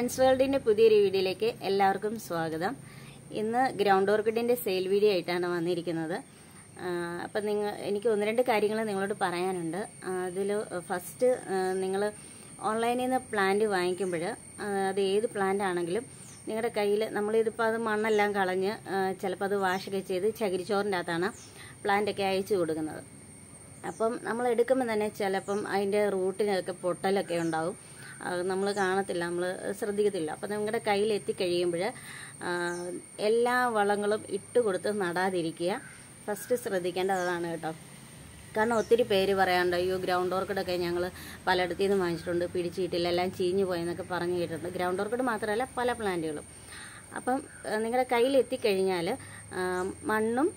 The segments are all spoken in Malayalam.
അൺസ് വേൾഡിന്റെ പുതിയൊരു വീഡിയോയിലേക്ക് എല്ലാവർക്കും സ്വാഗതം ഇന്ന് ഗ്രൗണ്ട് ഓർക്കിഡിന്റെ സെയിൽ വീഡിയോ ആയിട്ടാണ് വന്നിരിക്കുന്നത് അപ്പം നിങ്ങൾ എനിക്ക് ഒന്ന് രണ്ട് കാര്യങ്ങൾ നിങ്ങളോട് പറയാനുണ്ട് അതിൽ ഫസ്റ്റ് നിങ്ങൾ ഓൺലൈനിൽ നിന്ന് പ്ലാന്റ് വാങ്ങിക്കുമ്പോൾ അത് ഏത് പ്ലാന്റ് ആണെങ്കിലും നിങ്ങളുടെ കയ്യിൽ നമ്മളിതിപ്പോൾ അത് മണ്ണെല്ലാം കളഞ്ഞ് ചിലപ്പോൾ അത് വാഷൊക്കെ ചെയ്ത് ചകിരിച്ചോറിൻ്റെ അകത്താണ് പ്ലാന്റൊക്കെ അയച്ചു കൊടുക്കുന്നത് അപ്പം നമ്മൾ എടുക്കുമ്പോൾ തന്നെ ചിലപ്പം അതിൻ്റെ റൂട്ടിനൊക്കെ പൊട്ടലൊക്കെ ഉണ്ടാവും നമ്മൾ കാണത്തില്ല നമ്മൾ ശ്രദ്ധിക്കത്തില്ല അപ്പോൾ നിങ്ങളുടെ കയ്യിൽ എത്തിക്കഴിയുമ്പോൾ എല്ലാ വളങ്ങളും ഇട്ട് കൊടുത്ത് നടാതിരിക്കുക ഫസ്റ്റ് ശ്രദ്ധിക്കേണ്ടത് അതാണ് കേട്ടോ കാരണം ഒത്തിരി പേര് പറയാറുണ്ട് അയ്യോ ഗ്രൗണ്ട് ഓർക്കിഡൊക്കെ ഞങ്ങൾ പലയിടത്തു നിന്ന് വാങ്ങിച്ചിട്ടുണ്ട് പിടിച്ചിട്ടില്ല എല്ലാം ചീഞ്ഞു പോയെന്നൊക്കെ പറഞ്ഞു കേട്ടിട്ടുണ്ട് ഗ്രൗണ്ട് ഓർക്കിഡ് മാത്രമല്ല പല പ്ലാന്റുകളും അപ്പം നിങ്ങളുടെ കയ്യിൽ എത്തിക്കഴിഞ്ഞാൽ മണ്ണും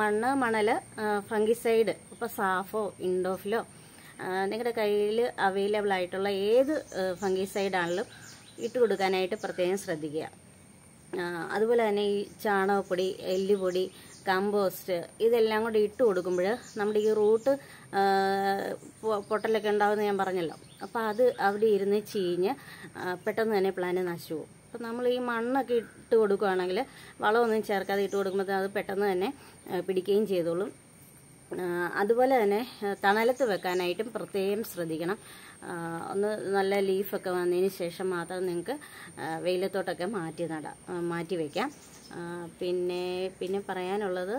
മണ്ണ് മണൽ ഫംഗിസൈഡ് ഇപ്പോൾ സാഫോ ഇൻഡോഫിലോ നിങ്ങളുടെ കയ്യിൽ അവൈലബിൾ ആയിട്ടുള്ള ഏത് ഫംഗിസൈഡാണെങ്കിലും ഇട്ട് കൊടുക്കാനായിട്ട് പ്രത്യേകം ശ്രദ്ധിക്കുക അതുപോലെ തന്നെ ഈ ചാണകപ്പൊടി എല്ലുപൊടി കമ്പോസ്റ്റ് ഇതെല്ലാം കൂടി ഇട്ട് കൊടുക്കുമ്പോൾ നമ്മുടെ ഈ റൂട്ട് പൊട്ടലൊക്കെ ഉണ്ടാവുമെന്ന് ഞാൻ പറഞ്ഞല്ലോ അപ്പോൾ അത് അവിടെ ഇരുന്ന് ചീഞ്ഞ് പെട്ടെന്ന് തന്നെ പ്ലാന് നശിച്ചു പോകും അപ്പം നമ്മൾ ഈ മണ്ണൊക്കെ ഇട്ട് കൊടുക്കുകയാണെങ്കിൽ വളമൊന്നും ചേർക്കാതെ ഇട്ട് കൊടുക്കുമ്പോൾ അത് പെട്ടെന്ന് തന്നെ പിടിക്കുകയും ചെയ്തോളും അതുപോലെ തന്നെ തണലത്ത് വെക്കാനായിട്ടും പ്രത്യേകം ശ്രദ്ധിക്കണം ഒന്ന് നല്ല ലീഫൊക്കെ വന്നതിന് ശേഷം മാത്രം നിങ്ങൾക്ക് വെയിലത്തോട്ടൊക്കെ മാറ്റി നടാം മാറ്റി വയ്ക്കാം പിന്നെ പിന്നെ പറയാനുള്ളത്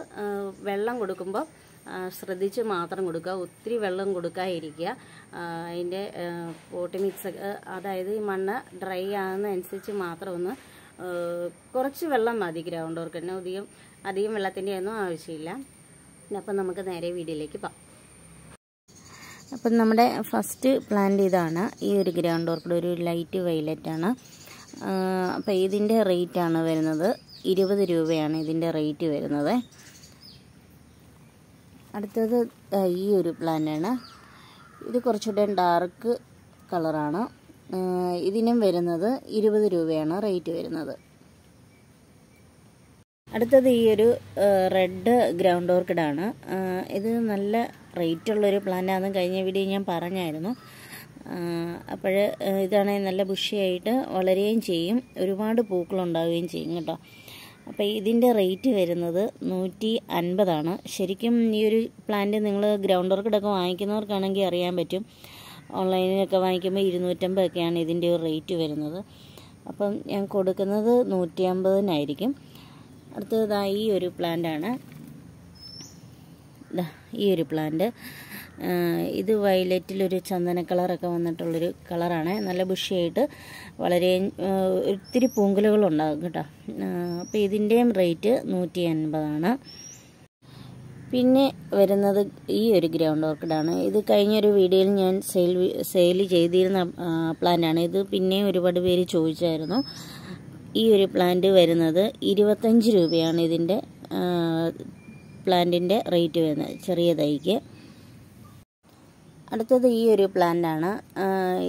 വെള്ളം കൊടുക്കുമ്പോൾ ശ്രദ്ധിച്ച് മാത്രം കൊടുക്കുക ഒത്തിരി വെള്ളം കൊടുക്കാതിരിക്കുക അതിൻ്റെ പോട്ടി മിക്സ് അതായത് ഈ മണ്ണ് ഡ്രൈ ആകുന്നതനുസരിച്ച് മാത്രം ഒന്ന് കുറച്ച് വെള്ളം മതി ഗ്രൗണ്ട് ഓർക്കിന് അധികം അധികം വെള്ളത്തിൻ്റെ ഒന്നും ആവശ്യമില്ല അപ്പം നമുക്ക് നേരെ വീഡിയോയിലേക്ക് പോകാം അപ്പം നമ്മുടെ ഫസ്റ്റ് പ്ലാന്റ് ഇതാണ് ഈ ഒരു ഗ്രൗണ്ട് ഓർക്കിഡ് ഒരു ലൈറ്റ് വൈലറ്റാണ് അപ്പോൾ ഇതിൻ്റെ ആണ് വരുന്നത് ഇരുപത് രൂപയാണ് ഇതിൻ്റെ റേറ്റ് വരുന്നത് അടുത്തത് ഈ ഒരു പ്ലാന്റാണ് ഇത് കുറച്ചുകൂടെ ഡാർക്ക് കളറാണ് ഇതിനും വരുന്നത് ഇരുപത് രൂപയാണ് റേറ്റ് വരുന്നത് അടുത്തത് ഈ ഒരു റെഡ് ഗ്രൗണ്ട് ഓർക്കിഡാണ് ഇത് നല്ല റേറ്റ് റേറ്റുള്ളൊരു പ്ലാന്റാണെന്ന് കഴിഞ്ഞ വീഡിയോ ഞാൻ പറഞ്ഞായിരുന്നു അപ്പോൾ ഇതാണെങ്കിൽ നല്ല ബുഷിയായിട്ട് വളരുകയും ചെയ്യും ഒരുപാട് പൂക്കളുണ്ടാവുകയും ചെയ്യും കേട്ടോ അപ്പോൾ ഇതിൻ്റെ റേറ്റ് വരുന്നത് നൂറ്റി അൻപതാണ് ശരിക്കും ഈ ഒരു പ്ലാന്റ് നിങ്ങൾ ഗ്രൗണ്ട് ഓർക്കിഡൊക്കെ വാങ്ങിക്കുന്നവർക്കാണെങ്കിൽ അറിയാൻ പറ്റും ഓൺലൈനിലൊക്കെ വാങ്ങിക്കുമ്പോൾ ഇരുന്നൂറ്റമ്പതൊക്കെയാണ് ഇതിൻ്റെ ഒരു റേറ്റ് വരുന്നത് അപ്പം ഞാൻ കൊടുക്കുന്നത് നൂറ്റി അമ്പതിനായിരിക്കും അടുത്തതായി ഈ ഒരു പ്ലാന്റാണ് ഈ ഒരു പ്ലാന്റ് ഇത് വയലറ്റിലൊരു ചന്ദന കളറൊക്കെ വന്നിട്ടുള്ളൊരു കളറാണ് നല്ല ബുഷിയായിട്ട് വളരെ ഒത്തിരി പൂങ്കലുകളുണ്ടാകും കേട്ടോ അപ്പോൾ ഇതിൻ്റെയും റേറ്റ് നൂറ്റി അൻപതാണ് പിന്നെ വരുന്നത് ഈ ഒരു ഗ്രൗണ്ട് ഓർക്കിഡാണ് ഇത് കഴിഞ്ഞൊരു വീഡിയോയിൽ ഞാൻ സെയിൽ സെയിൽ ചെയ്തിരുന്ന പ്ലാന്റാണ് ഇത് പിന്നെയും ഒരുപാട് പേര് ചോദിച്ചായിരുന്നു ഈ ഒരു പ്ലാന്റ് വരുന്നത് ഇരുപത്തഞ്ച് രൂപയാണ് ഇതിൻ്റെ പ്ലാന്റിൻ്റെ റേറ്റ് വരുന്നത് ചെറിയ തൈക്ക് അടുത്തത് ഈ ഒരു പ്ലാന്റാണ്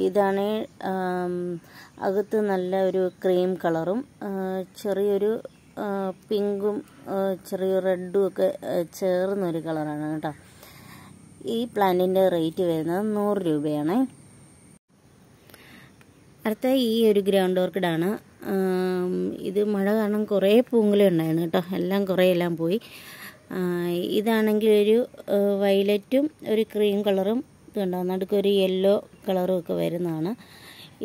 ഇതാണ് അകത്ത് നല്ല ഒരു ക്രീം കളറും ചെറിയൊരു പിങ്കും ചെറിയ റെഡും ഒക്കെ ചേർന്നൊരു കളറാണ് കേട്ടോ ഈ പ്ലാന്റിൻ്റെ റേറ്റ് വരുന്നത് നൂറ് രൂപയാണ് അടുത്ത ഈ ഒരു ഗ്രൗണ്ട് ഓർക്കിഡാണ് ഇത് മഴ കാരണം കുറേ പൂങ്കുല ഉണ്ടായിരുന്നു കേട്ടോ എല്ലാം കുറേ എല്ലാം പോയി ഇതാണെങ്കിൽ ഒരു വയലറ്റും ഒരു ക്രീം കളറും ഇതുണ്ടോ നടുക്ക് ഒരു യെല്ലോ കളറും ഒക്കെ വരുന്നതാണ്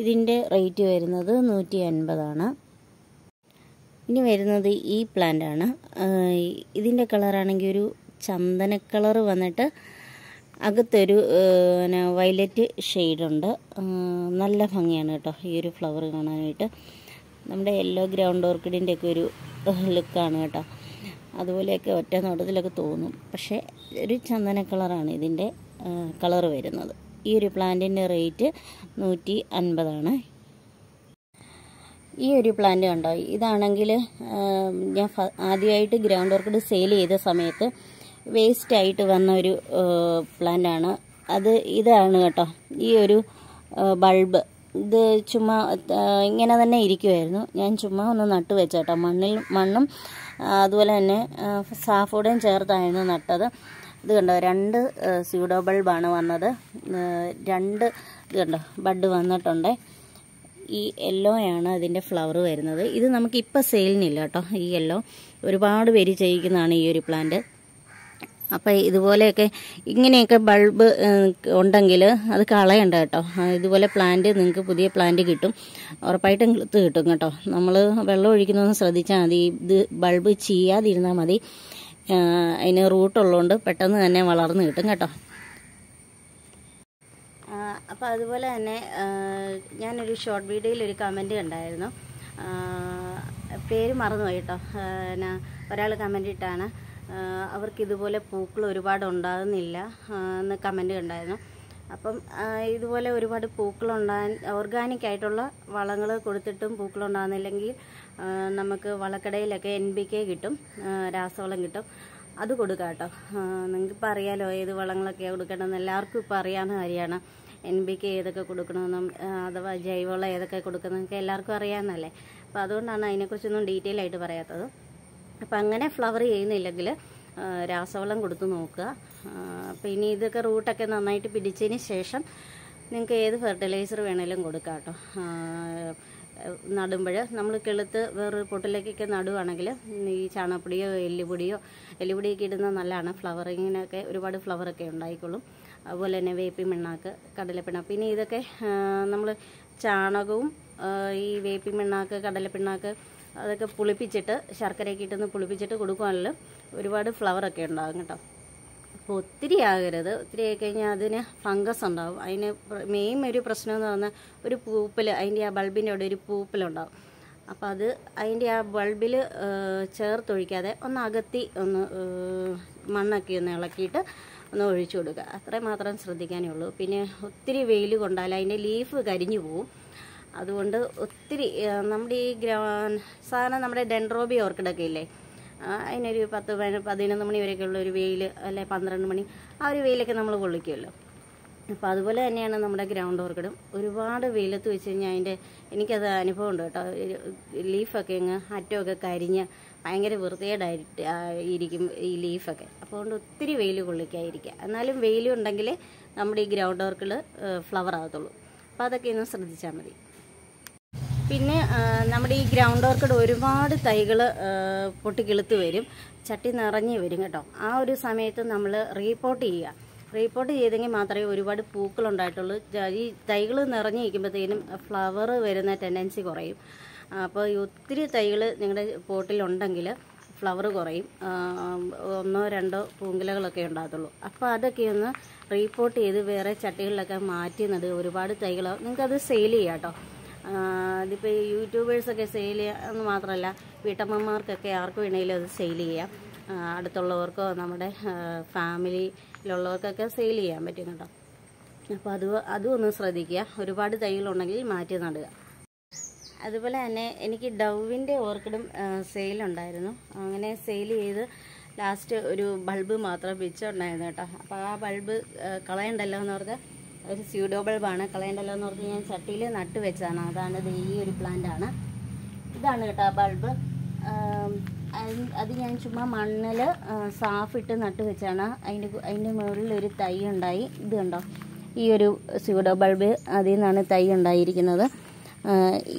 ഇതിൻ്റെ റേറ്റ് വരുന്നത് നൂറ്റി അൻപതാണ് ഇനി വരുന്നത് ഈ പ്ലാന്റ് ആണ് ഇതിൻ്റെ കളറാണെങ്കിൽ ഒരു ചന്ദന കളർ വന്നിട്ട് അകത്തൊരു വയലറ്റ് ഷെയ്ഡുണ്ട് നല്ല ഭംഗിയാണ് കേട്ടോ ഈ ഒരു ഫ്ലവർ കാണാനായിട്ട് നമ്മുടെ യെല്ലോ ഗ്രൗണ്ട് ഓർക്കിഡിൻ്റെയൊക്കെ ഒരു ലുക്കാണ് കേട്ടോ അതുപോലെയൊക്കെ ഒറ്റ നോട്ടത്തിലൊക്കെ തോന്നും പക്ഷേ ഒരു ചന്ദന കളറാണ് ഇതിൻ്റെ കളർ വരുന്നത് ഈ ഒരു പ്ലാന്റിൻ്റെ റേറ്റ് നൂറ്റി അൻപതാണ് ഈ ഒരു പ്ലാന്റ് കണ്ടോ ഇതാണെങ്കിൽ ഞാൻ ആദ്യമായിട്ട് ഗ്രൗണ്ട് ഓർക്കിഡ് സെയിൽ ചെയ്ത സമയത്ത് വേസ്റ്റ് ആയിട്ട് വന്ന ഒരു പ്ലാന്റാണ് അത് ഇതാണ് കേട്ടോ ഈ ഒരു ബൾബ് ഇത് ചുമ്മാ ഇങ്ങനെ തന്നെ ഇരിക്കുമായിരുന്നു ഞാൻ ചുമ്മാ ഒന്ന് നട്ട് വെച്ചേട്ടോ മണ്ണിൽ മണ്ണും അതുപോലെ തന്നെ സാഫൂടേയും ചേർത്തായിരുന്നു നട്ടത് ഇത് കണ്ടോ രണ്ട് സ്യൂഡോ ബൾബാണ് വന്നത് രണ്ട് ഇത് കണ്ടോ ബഡ് വന്നിട്ടുണ്ട് ഈ ആണ് അതിൻ്റെ ഫ്ലവർ വരുന്നത് ഇത് നമുക്ക് ഇപ്പോൾ സെയിലിനില്ല കേട്ടോ ഈ യെല്ലോ ഒരുപാട് പേര് ചെയ്യിക്കുന്നതാണ് ഈ ഒരു പ്ലാന്റ് അപ്പോൾ ഇതുപോലെയൊക്കെ ഇങ്ങനെയൊക്കെ ബൾബ് ഉണ്ടെങ്കിൽ അത് കളയണ്ട കേട്ടോ ഇതുപോലെ പ്ലാന്റ് നിങ്ങൾക്ക് പുതിയ പ്ലാന്റ് കിട്ടും ഉറപ്പായിട്ടും കിളുത്ത് കിട്ടും കേട്ടോ നമ്മൾ വെള്ളം ഒഴിക്കുന്നതൊന്നും ശ്രദ്ധിച്ചാൽ മതി ഇത് ബൾബ് ചെയ്യാതിരുന്നാൽ മതി അതിന് റൂട്ടുള്ളതുകൊണ്ട് പെട്ടെന്ന് തന്നെ വളർന്നു കിട്ടും കേട്ടോ അപ്പോൾ അതുപോലെ തന്നെ ഞാനൊരു ഷോർട്ട് വീഡിയോയിൽ ഒരു കമൻറ്റ് കണ്ടായിരുന്നു പേര് മറന്നുപോയി കേട്ടോ എന്നാ ഒരാൾ കമൻറ്റ് ഇട്ടാണ് അവർക്ക് ഇതുപോലെ പൂക്കൾ ഒരുപാട് ഉണ്ടാകുന്നില്ല എന്ന് കമൻറ്റ് ഉണ്ടായിരുന്നു അപ്പം ഇതുപോലെ ഒരുപാട് പൂക്കളുണ്ടാകാൻ ഓർഗാനിക് ആയിട്ടുള്ള വളങ്ങൾ കൊടുത്തിട്ടും പൂക്കളുണ്ടാകുന്നില്ലെങ്കിൽ നമുക്ക് വളക്കടയിലൊക്കെ എൻ ബി കെ കിട്ടും രാസവളം കിട്ടും അത് കൊടുക്കാം കേട്ടോ നിങ്ങൾക്കിപ്പോൾ അറിയാലോ ഏത് വളങ്ങളൊക്കെ കൊടുക്കണമെന്ന് എല്ലാവർക്കും ഇപ്പോൾ അറിയാവുന്ന കാര്യമാണ് എൻ ബി കെ ഏതൊക്കെ കൊടുക്കണമെന്നും അഥവാ ജൈവവളം ഏതൊക്കെ കൊടുക്കണമെന്നൊക്കെ എല്ലാവർക്കും അറിയാവുന്നതല്ലേ അപ്പോൾ അതുകൊണ്ടാണ് അതിനെക്കുറിച്ചൊന്നും ഡീറ്റെയിൽ ആയിട്ട് പറയാത്തത് അപ്പം അങ്ങനെ ഫ്ലവർ ചെയ്യുന്നില്ലെങ്കിൽ രാസവളം കൊടുത്ത് നോക്കുക അപ്പം ഇനി ഇതൊക്കെ റൂട്ടൊക്കെ നന്നായിട്ട് പിടിച്ചതിന് ശേഷം നിങ്ങൾക്ക് ഏത് ഫെർട്ടിലൈസർ വേണേലും കൊടുക്കാം കേട്ടോ നടുമ്പോൾ നമ്മൾ കെളുത്ത് വേറെ പൊട്ടിലേക്കൊക്കെ നടുവാണെങ്കിൽ ഈ ചാണപ്പൊടിയോ എല്ലുപൊടിയോ എല്ലുപൊടിയൊക്കെ ഇടുന്നത് നല്ലതാണ് ഫ്ലവറിങ്ങിനൊക്കെ ഒരുപാട് ഫ്ലവറൊക്കെ ഉണ്ടായിക്കോളും അതുപോലെ തന്നെ വേപ്പി മിണ്ണാക്ക് കടലപ്പിണ പിന്നെ ഇതൊക്കെ നമ്മൾ ചാണകവും ഈ വേപ്പി മിണ്ണാക്ക് കടലപ്പിണ്ണാക്ക് അതൊക്കെ പുളിപ്പിച്ചിട്ട് ശർക്കരയൊക്കെ ഇട്ടൊന്ന് പുളിപ്പിച്ചിട്ട് കൊടുക്കുവാണെങ്കിലും ഒരുപാട് ഫ്ലവറൊക്കെ ഉണ്ടാകും കേട്ടോ അപ്പോൾ ഒത്തിരി ആകരുത് ഒത്തിരി ആയി കഴിഞ്ഞാൽ അതിന് ഫംഗസ് ഉണ്ടാവും അതിന് മെയിൻ ഒരു പ്രശ്നം എന്ന് പറഞ്ഞാൽ ഒരു പൂപ്പൽ അതിൻ്റെ ആ ബൾബിൻ്റെ അവിടെ ഒരു പൂപ്പലുണ്ടാവും അപ്പോൾ അത് അതിൻ്റെ ആ ബൾബിൽ ചേർത്തൊഴിക്കാതെ ഒന്ന് അകത്തി ഒന്ന് മണ്ണൊക്കെ ഒന്ന് ഇളക്കിയിട്ട് ഒന്ന് ഒഴിച്ചു കൊടുക്കുക അത്രയും മാത്രം ശ്രദ്ധിക്കാനേ ഉള്ളൂ പിന്നെ ഒത്തിരി വെയിൽ കൊണ്ടാൽ അതിൻ്റെ ലീഫ് കരിഞ്ഞു പോവും അതുകൊണ്ട് ഒത്തിരി നമ്മുടെ ഈ സാധാരണ നമ്മുടെ ഡെൻഡ്രോബി ഓർക്കിഡൊക്കെ ഇല്ലേ അതിനൊരു പത്ത് പതിനൊന്ന് മണി വരെയൊക്കെയുള്ള ഒരു വെയിൽ അല്ലെ പന്ത്രണ്ട് മണി ആ ഒരു വെയിലൊക്കെ നമ്മൾ കൊള്ളിക്കുമല്ലോ അപ്പോൾ അതുപോലെ തന്നെയാണ് നമ്മുടെ ഗ്രൗണ്ട് ഓർക്കിഡും ഒരുപാട് വെയിലത്ത് വെച്ച് കഴിഞ്ഞാൽ അതിൻ്റെ എനിക്കത് അനുഭവം ഉണ്ട് കേട്ടോ ലീഫൊക്കെ അങ്ങ് അറ്റമൊക്കെ കരിഞ്ഞ് ഭയങ്കര വൃത്തികേടായിട്ട് ഇരിക്കും ഈ ലീഫൊക്കെ അപ്പോൾ അതുകൊണ്ട് ഒത്തിരി വെയിൽ കൊള്ളിക്കാതിരിക്കുക എന്നാലും വെയിലുണ്ടെങ്കിൽ നമ്മുടെ ഈ ഗ്രൗണ്ട് ഓർക്കിഡ് ഫ്ലവർ ആകത്തുള്ളൂ അപ്പോൾ അതൊക്കെ ഒന്ന് ശ്രദ്ധിച്ചാൽ മതി പിന്നെ നമ്മുടെ ഈ ഗ്രൗണ്ട് ഓർക്കിഡ് ഒരുപാട് തൈകൾ പൊട്ടിക്കിളുത്ത് വരും ചട്ടി നിറഞ്ഞു വരും കേട്ടോ ആ ഒരു സമയത്ത് നമ്മൾ റീപ്പോർട്ട് ചെയ്യുക റീപ്പോർട്ട് ചെയ്തെങ്കിൽ മാത്രമേ ഒരുപാട് പൂക്കളുണ്ടായിട്ടുള്ളൂ ഈ തൈകൾ നിറഞ്ഞു നിൽക്കുമ്പോഴത്തേനും ഫ്ലവർ വരുന്ന ടെൻഡൻസി കുറയും അപ്പോൾ ഒത്തിരി തൈകൾ നിങ്ങളുടെ പോട്ടിലുണ്ടെങ്കിൽ ഫ്ലവർ കുറയും ഒന്നോ രണ്ടോ പൂങ്കിലകളൊക്കെ ഉണ്ടാകത്തുള്ളൂ അപ്പോൾ അതൊക്കെ ഒന്ന് റീപ്പോർട്ട് ചെയ്ത് വേറെ ചട്ടികളിലൊക്കെ മാറ്റി നടുക ഒരുപാട് തൈകൾ നിങ്ങൾക്കത് സെയിൽ ചെയ്യാം കേട്ടോ അതിപ്പോൾ ഈ യൂട്യൂബേഴ്സൊക്കെ സെയിൽ എന്ന് മാത്രമല്ല വീട്ടമ്മമാർക്കൊക്കെ ആർക്ക് വേണമെങ്കിലും അത് സെയിൽ ചെയ്യാം അടുത്തുള്ളവർക്കോ നമ്മുടെ ഫാമിലിയിലുള്ളവർക്കൊക്കെ സെയിൽ ചെയ്യാൻ പറ്റും കേട്ടോ അപ്പോൾ അത് അതും ഒന്ന് ശ്രദ്ധിക്കുക ഒരുപാട് തൈകളുണ്ടെങ്കിൽ മാറ്റി നടുക അതുപോലെ തന്നെ എനിക്ക് ഡവിൻ്റെ ഓർക്കിഡും സെയിലുണ്ടായിരുന്നു അങ്ങനെ സെയിൽ ചെയ്ത് ലാസ്റ്റ് ഒരു ബൾബ് മാത്രം വെച്ചുണ്ടായിരുന്നു കേട്ടോ അപ്പോൾ ആ ബൾബ് കളയണ്ടല്ലോ എന്ന് പറഞ്ഞാൽ ഒരു സ്യൂഡോ ബൾബാണ് കളയണ്ടല്ലോ എന്ന് പറഞ്ഞാൽ ഞാൻ ചട്ടിയിൽ നട്ട് വെച്ചാണ് അതാണ് ഇത് ഈ ഒരു പ്ലാന്റാണ് ഇതാണ് കേട്ടോ ബൾബ് അത് ഞാൻ ചുമ്മാ മണ്ണിൽ സാഫിട്ട് നട്ട് വെച്ചാണ് അതിൻ്റെ അതിൻ്റെ മുകളിൽ ഒരു തൈ ഉണ്ടായി ഇത് കണ്ടോ ഈ ഒരു സ്യൂഡോ ബൾബ് അതിൽ നിന്നാണ് തൈ ഉണ്ടായിരിക്കുന്നത്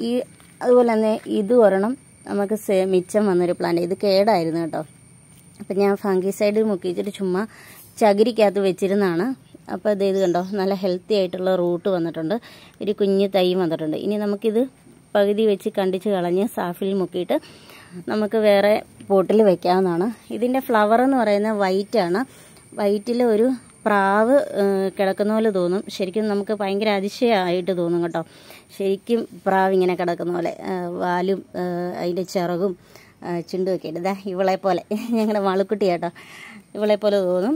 ഈ അതുപോലെ തന്നെ ഇത് ഒരെണ്ണം നമുക്ക് മിച്ചം വന്നൊരു പ്ലാന്റ് ഇത് കേടായിരുന്നു കേട്ടോ അപ്പം ഞാൻ സൈഡിൽ മുക്കിച്ചിട്ട് ചുമ്മാ ചകിരിക്കകത്ത് വെച്ചിരുന്നാണ് അപ്പോൾ ഇത് ഇത് കണ്ടോ നല്ല ഹെൽത്തി ആയിട്ടുള്ള റൂട്ട് വന്നിട്ടുണ്ട് ഒരു കുഞ്ഞ് തൈ വന്നിട്ടുണ്ട് ഇനി നമുക്കിത് പകുതി വെച്ച് കണ്ടിച്ച് കളഞ്ഞ് സാഫിൽ മുക്കിയിട്ട് നമുക്ക് വേറെ പോട്ടിൽ വയ്ക്കാവുന്നതാണ് ഇതിൻ്റെ ഫ്ലവർ എന്ന് പറയുന്നത് വൈറ്റാണ് വൈറ്റിൽ ഒരു പ്രാവ് കിടക്കുന്ന പോലെ തോന്നും ശരിക്കും നമുക്ക് ഭയങ്കര അതിശയമായിട്ട് തോന്നും കേട്ടോ ശരിക്കും പ്രാവ് ഇങ്ങനെ കിടക്കുന്ന പോലെ വാലും അതിൻ്റെ ചിറകും ചുണ്ടുമൊക്കെ ഇതാ ഇവളെ പോലെ ഞങ്ങളുടെ മാളുക്കുട്ടി കേട്ടോ ഇവളെ പോലെ തോന്നും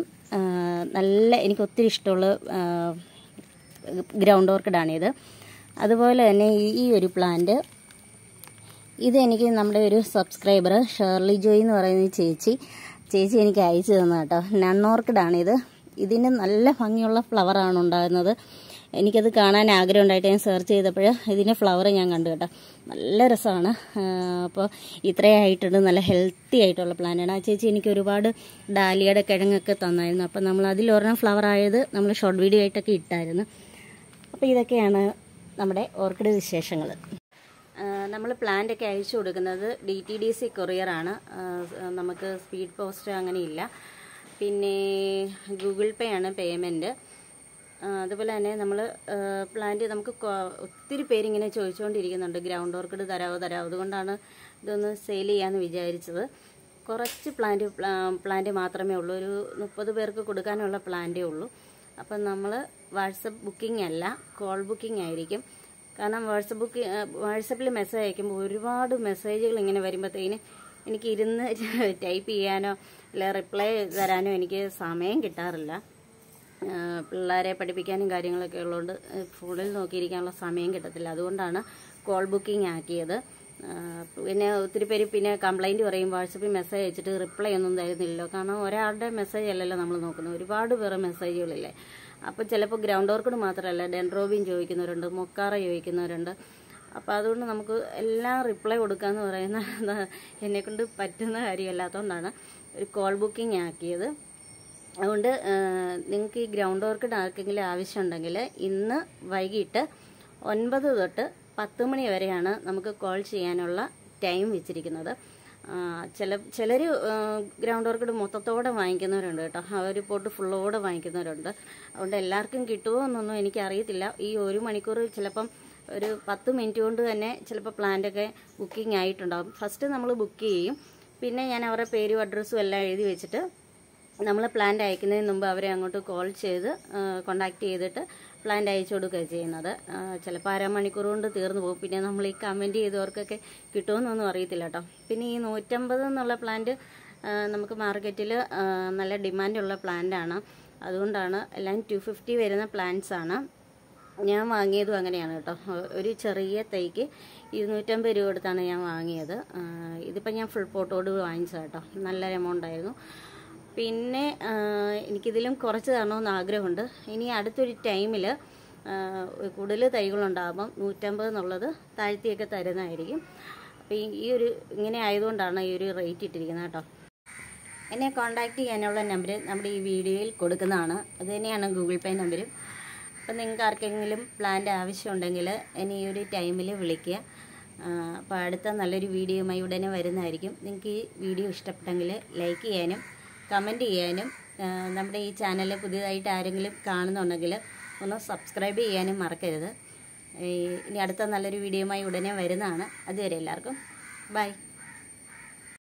നല്ല എനിക്ക് ഒത്തിരി ഇഷ്ടമുള്ള ഗ്രൗണ്ട് ഓർക്കിഡാണിത് അതുപോലെ തന്നെ ഈ ഒരു പ്ലാന്റ് ഇത് എനിക്ക് നമ്മുടെ ഒരു സബ്സ്ക്രൈബർ ഷേർലി ജോയ് എന്ന് പറയുന്ന ചേച്ചി ചേച്ചി എനിക്ക് അയച്ചു തന്നു കേട്ടോ നൺ ഓർക്കിഡാണിത് ഇതിന് നല്ല ഭംഗിയുള്ള ഫ്ലവറാണ് ഉണ്ടാകുന്നത് എനിക്കത് കാണാൻ ആഗ്രഹം ഉണ്ടായിട്ട് ഞാൻ സെർച്ച് ചെയ്തപ്പോൾ ഇതിൻ്റെ ഫ്ലവർ ഞാൻ കണ്ടു കേട്ടോ നല്ല രസമാണ് അപ്പോൾ ഇത്രയായിട്ടുണ്ട് നല്ല ഹെൽത്തി ആയിട്ടുള്ള പ്ലാന്റാണ് ആ ചേച്ചി എനിക്ക് ഒരുപാട് ഡാലിയുടെ കിഴങ്ങൊക്കെ തന്നായിരുന്നു അപ്പോൾ നമ്മൾ അതിലൊരെണ്ണം ഫ്ലവർ ആയത് നമ്മൾ ഷോർട്ട് വീഡിയോ ആയിട്ടൊക്കെ ഇട്ടായിരുന്നു അപ്പോൾ ഇതൊക്കെയാണ് നമ്മുടെ ഓർക്കിഡ് വിശേഷങ്ങൾ നമ്മൾ പ്ലാന്റൊക്കെ അയച്ചു കൊടുക്കുന്നത് ഡി ടി ഡി സി കൊറിയറാണ് നമുക്ക് സ്പീഡ് പോസ്റ്റ് അങ്ങനെയില്ല പിന്നെ ഗൂഗിൾ പേ ആണ് പേയ്മെൻറ്റ് അതുപോലെ തന്നെ നമ്മൾ പ്ലാന്റ് നമുക്ക് ഒത്തിരി പേരിങ്ങനെ ചോദിച്ചുകൊണ്ടിരിക്കുന്നുണ്ട് ഗ്രൗണ്ട് ഓർക്കിഡ് തരാവോ തരാവോ അതുകൊണ്ടാണ് ഇതൊന്ന് സെയിൽ ചെയ്യാമെന്ന് വിചാരിച്ചത് കുറച്ച് പ്ലാന്റ് പ്ലാന്റ് മാത്രമേ ഉള്ളൂ ഒരു മുപ്പത് പേർക്ക് കൊടുക്കാനുള്ള പ്ലാന്റേ ഉള്ളൂ അപ്പം നമ്മൾ വാട്സപ്പ് ബുക്കിംഗ് അല്ല കോൾ ബുക്കിംഗ് ആയിരിക്കും കാരണം വാട്സപ്പ് ബുക്ക് വാട്സപ്പിൽ മെസ്സേജ് അയക്കുമ്പോൾ ഒരുപാട് മെസ്സേജുകൾ ഇങ്ങനെ വരുമ്പോഴത്തേന് എനിക്ക് ടൈപ്പ് ചെയ്യാനോ അല്ലെ റിപ്ലൈ തരാനോ എനിക്ക് സമയം കിട്ടാറില്ല പിള്ളേരെ പഠിപ്പിക്കാനും കാര്യങ്ങളൊക്കെ ഉള്ളതുകൊണ്ട് ഫോണിൽ നോക്കിയിരിക്കാനുള്ള സമയം കിട്ടത്തില്ല അതുകൊണ്ടാണ് കോൾ ബുക്കിംഗ് ആക്കിയത് പിന്നെ ഒത്തിരി പേര് പിന്നെ കംപ്ലൈൻറ്റ് പറയും വാട്സപ്പിൽ മെസ്സേജ് അയച്ചിട്ട് റിപ്ലൈ ഒന്നും തരുന്നില്ലല്ലോ കാരണം ഒരാളുടെ മെസ്സേജ് അല്ലല്ലോ നമ്മൾ നോക്കുന്നത് ഒരുപാട് പേരെ മെസ്സേജുകളില്ലേ അപ്പോൾ ചിലപ്പോൾ ഗ്രൗണ്ട് ഓർക്കിഡ് മാത്രമല്ല ഡെൻഡ്രോബിൻ ചോദിക്കുന്നവരുണ്ട് മൊക്കാറ ചോദിക്കുന്നവരുണ്ട് അപ്പോൾ അതുകൊണ്ട് നമുക്ക് എല്ലാം റിപ്ലൈ കൊടുക്കുക എന്ന് പറയുന്ന എന്നെക്കൊണ്ട് പറ്റുന്ന കാര്യമല്ലാത്തതുകൊണ്ടാണ് ഒരു കോൾ ബുക്കിംഗ് ആക്കിയത് അതുകൊണ്ട് നിങ്ങൾക്ക് ഈ ഗ്രൗണ്ട് ഓർക്കിഡ് ആർക്കെങ്കിലും ആവശ്യമുണ്ടെങ്കിൽ ഇന്ന് വൈകിട്ട് ഒൻപത് തൊട്ട് പത്ത് മണി വരെയാണ് നമുക്ക് കോൾ ചെയ്യാനുള്ള ടൈം വെച്ചിരിക്കുന്നത് ചില ചിലർ ഗ്രൗണ്ട് ഓർക്കിഡ് മൊത്തത്തോടെ വാങ്ങിക്കുന്നവരുണ്ട് കേട്ടോ അവർ പോട്ട് ഫുള്ളോടെ വാങ്ങിക്കുന്നവരുണ്ട് അതുകൊണ്ട് എല്ലാവർക്കും കിട്ടുമോ എന്നൊന്നും എനിക്കറിയത്തില്ല ഈ ഒരു മണിക്കൂർ ചിലപ്പം ഒരു പത്ത് മിനിറ്റ് കൊണ്ട് തന്നെ ചിലപ്പോൾ പ്ലാന്റൊക്കെ ബുക്കിംഗ് ആയിട്ടുണ്ടാകും ഫസ്റ്റ് നമ്മൾ ബുക്ക് ചെയ്യും പിന്നെ ഞാൻ അവരുടെ പേരും അഡ്രസ്സും എല്ലാം എഴുതി വെച്ചിട്ട് നമ്മൾ പ്ലാന്റ് അയക്കുന്നതിന് മുമ്പ് അവരെ അങ്ങോട്ട് കോൾ ചെയ്ത് കോണ്ടാക്ട് ചെയ്തിട്ട് പ്ലാന്റ് അയച്ചു കൊടുക്കുകയാണ് ചെയ്യുന്നത് ചിലപ്പോൾ അരമണിക്കൂർ കൊണ്ട് തീർന്നു പോകും പിന്നെ നമ്മൾ ഈ കമൻറ്റ് ചെയ്തവർക്കൊക്കെ കിട്ടുമെന്നൊന്നും അറിയത്തില്ല കേട്ടോ പിന്നെ ഈ നൂറ്റമ്പത് എന്നുള്ള പ്ലാന്റ് നമുക്ക് മാർക്കറ്റിൽ നല്ല ഡിമാൻഡുള്ള പ്ലാന്റാണ് അതുകൊണ്ടാണ് എല്ലാം ടു ഫിഫ്റ്റി വരുന്ന പ്ലാന്റ്സാണ് ഞാൻ വാങ്ങിയതും അങ്ങനെയാണ് കേട്ടോ ഒരു ചെറിയ തൈക്ക് ഇരുന്നൂറ്റമ്പത് രൂപ കൊടുത്താണ് ഞാൻ വാങ്ങിയത് ഇതിപ്പോൾ ഞാൻ ഫുൾ പോട്ടോട് വാങ്ങിച്ചത് കേട്ടോ നല്ലൊരു എമൗണ്ട് ആയിരുന്നു പിന്നെ എനിക്കിതിലും കുറച്ച് തരണമെന്ന് ആഗ്രഹമുണ്ട് ഇനി അടുത്തൊരു ടൈമിൽ കൂടുതൽ തൈകളുണ്ടാകുമ്പം നൂറ്റമ്പത് എന്നുള്ളത് താഴ്ത്തിയൊക്കെ തരുന്നതായിരിക്കും അപ്പോൾ ഈ ഒരു ഇങ്ങനെ ആയതുകൊണ്ടാണ് ഈ ഒരു റേറ്റ് ഇട്ടിരിക്കുന്നത് കേട്ടോ എന്നെ കോൺടാക്റ്റ് ചെയ്യാനുള്ള നമ്പർ നമ്മുടെ ഈ വീഡിയോയിൽ കൊടുക്കുന്നതാണ് അത് തന്നെയാണ് ഗൂഗിൾ പേ നമ്പരും അപ്പം നിങ്ങൾക്ക് ആർക്കെങ്കിലും പ്ലാൻ്റെ ആവശ്യമുണ്ടെങ്കിൽ എന്നെ ഈ ഒരു ടൈമിൽ വിളിക്കുക അപ്പോൾ അടുത്ത നല്ലൊരു വീഡിയോയുമായി ഉടനെ വരുന്നതായിരിക്കും നിങ്ങൾക്ക് ഈ വീഡിയോ ഇഷ്ടപ്പെട്ടെങ്കിൽ ലൈക്ക് ചെയ്യാനും കമൻറ്റ് ചെയ്യാനും നമ്മുടെ ഈ ചാനൽ പുതിയതായിട്ട് ആരെങ്കിലും കാണുന്നുണ്ടെങ്കിൽ ഒന്ന് സബ്സ്ക്രൈബ് ചെയ്യാനും മറക്കരുത് ഇനി അടുത്ത നല്ലൊരു വീഡിയോയുമായി ഉടനെ വരുന്നതാണ് അതുവരെ എല്ലാവർക്കും ബൈ